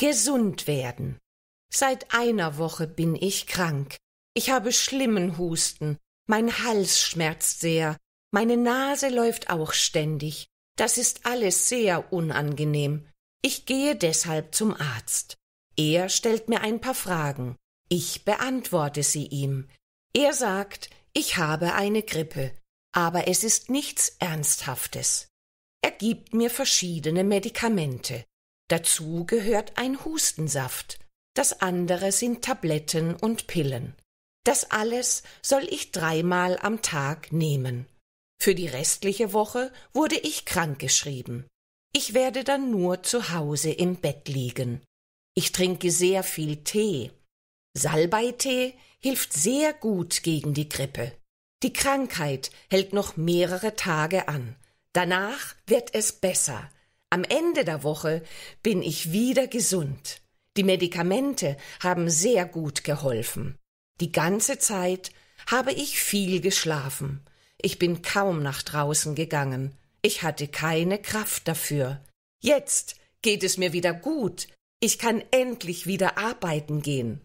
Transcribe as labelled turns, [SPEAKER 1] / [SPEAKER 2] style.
[SPEAKER 1] Gesund werden. Seit einer Woche bin ich krank. Ich habe schlimmen Husten. Mein Hals schmerzt sehr. Meine Nase läuft auch ständig. Das ist alles sehr unangenehm. Ich gehe deshalb zum Arzt. Er stellt mir ein paar Fragen. Ich beantworte sie ihm. Er sagt, ich habe eine Grippe, aber es ist nichts Ernsthaftes. Er gibt mir verschiedene Medikamente. Dazu gehört ein Hustensaft, das andere sind Tabletten und Pillen. Das alles soll ich dreimal am Tag nehmen. Für die restliche Woche wurde ich krankgeschrieben. Ich werde dann nur zu Hause im Bett liegen. Ich trinke sehr viel Tee. Salbeitee hilft sehr gut gegen die Grippe. Die Krankheit hält noch mehrere Tage an. Danach wird es besser, am Ende der Woche bin ich wieder gesund. Die Medikamente haben sehr gut geholfen. Die ganze Zeit habe ich viel geschlafen. Ich bin kaum nach draußen gegangen. Ich hatte keine Kraft dafür. Jetzt geht es mir wieder gut. Ich kann endlich wieder arbeiten gehen.